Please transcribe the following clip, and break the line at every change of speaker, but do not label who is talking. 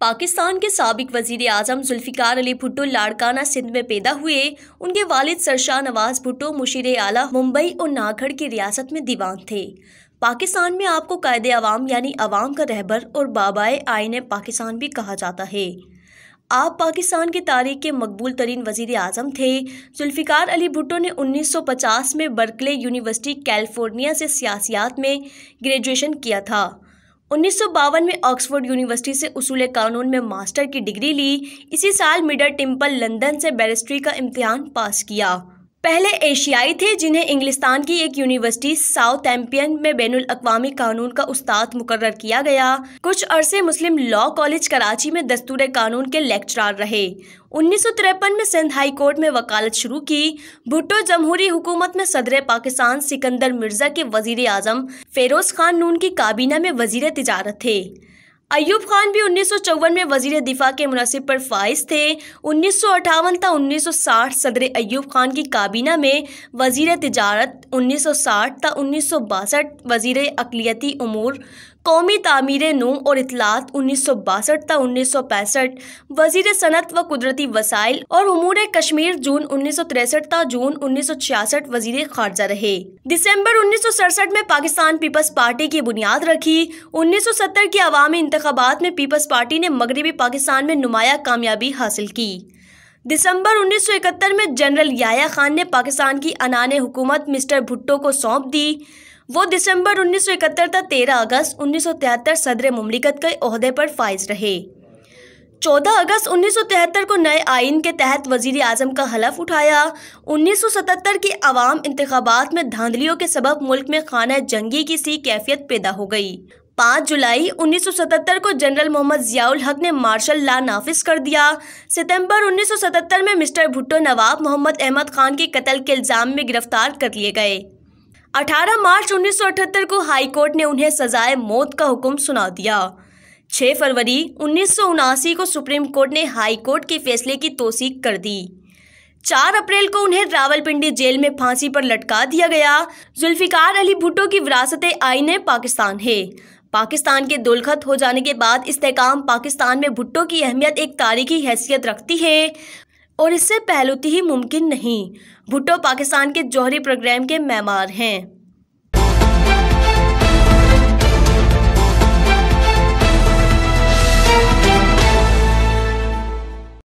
पाकिस्तान के सबक वजीर अजम जुल्फ़िकार अली भुट्टो लाड़काना सिंध में पैदा हुए उनके वालिद सरशाह नवाज भुट्टो मुशीर आला मुंबई और नागढ़ की रियासत में दीवान थे पाकिस्तान में आपको कायद अवाम यानी अवाम का रहबर और बाबाए आइन पाकिस्तान भी कहा जाता है आप पाकिस्तान की तारीख के मकबूल तरीन वजीर अजम थे जुल्फ़िकार अली भुट्टो ने 1950 में बर्कले यूनिवर्सिटी कैलिफोर्निया से सियासियात में ग्रेजुएशन किया था उन्नीस में ऑक्सफोर्ड यूनिवर्सिटी से उसूल कानून में मास्टर की डिग्री ली इसी साल मिडर टिम्पल लंदन से बैरिस्ट्री का इम्तहान पास किया पहले एशियाई थे जिन्हें इंग्लिस्तान की एक यूनिवर्सिटी साउथ एम्पियन में बैन अवी कानून का उस्ताद मुकर किया गया कुछ अरसे मुस्लिम लॉ कॉलेज कराची में दस्तूर कानून के लेक्चरार रहे उन्नीस में सिंध हाई कोर्ट में वकालत शुरू की भुट्टो जमहूरी हुकूमत में सदर पाकिस्तान सिकंदर मिर्जा के वजीर आजम फेरोज खान नून की काबीना में वजीर तजारत थे अयूब खान भी उन्नीस में वजीर दिफा के मुनासिब पर फाइज थे उन्नीस सौ अठावन था साठ सदर अयूब खान की काबीना में वजीर तजारत 1960 था उन्नीस सौ वजीर अकलीती अमूर कौमी तमीर नू और इतलात उन्नीस सौ बासठ तक उन्नीस सौ पैंसठ वजीर सनत व कुदरती वसाइल और उमूर कश्मीर जून उन्नीस सौ तिरसठ तक जून उन्नीस सौ छियासठ वजीर खारजा रहे दिसंबर उन्नीस सौ सड़सठ में पाकिस्तान पीपल्स पार्टी की बुनियाद रखी उन्नीस सौ सत्तर के अवामी इंतबात में पीपल्स पार्टी ने मगरबी पाकिस्तान में नुमाया कामयाबी हासिल की दिसंबर 1971 में जनरल याया खान ने पाकिस्तान की अनान हुकूमत मिस्टर भुट्टो को सौंप दी वो दिसंबर 1971 तक 13 अगस्त 1973 सदर ममलिकत के अहदे पर फाइज रहे 14 अगस्त 1973 को नए आइन के तहत वजीर आजम का हलफ उठाया 1977 के आवाम इंतबात में धांधलियों के सबब मुल्क में खाना जंगी की सी कैफियत पैदा हो गई 5 जुलाई 1977 को जनरल मोहम्मद जियाउल हक ने मार्शल ला नाफिज कर दिया सितंबर 1977 में मिस्टर भुट्टो नवाब मोहम्मद अहमद खान के कत्ल के इल्ज़ाम में गिरफ्तार कर लिए गए 18 मार्च 1978 को हाई कोर्ट ने उन्हें सजाए मौत का हुक्म सुना दिया 6 फरवरी उन्नीस को सुप्रीम कोर्ट ने हाई कोर्ट के फैसले की तोसीक कर दी 4 अप्रैल को उन्हें रावलपिंडी जेल में फांसी पर लटका दिया गया जुल्फिकार अली भुट्टो की विरासत आईने पाकिस्तान है पाकिस्तान के दुलखत हो जाने के बाद इस्तेकाम पाकिस्तान में भुट्टो की अहमियत एक तारीखी हैसियत रखती है और इससे पहलूती ही मुमकिन नहीं भुट्टो पाकिस्तान के जौहरी प्रोग्राम के मेमार हैं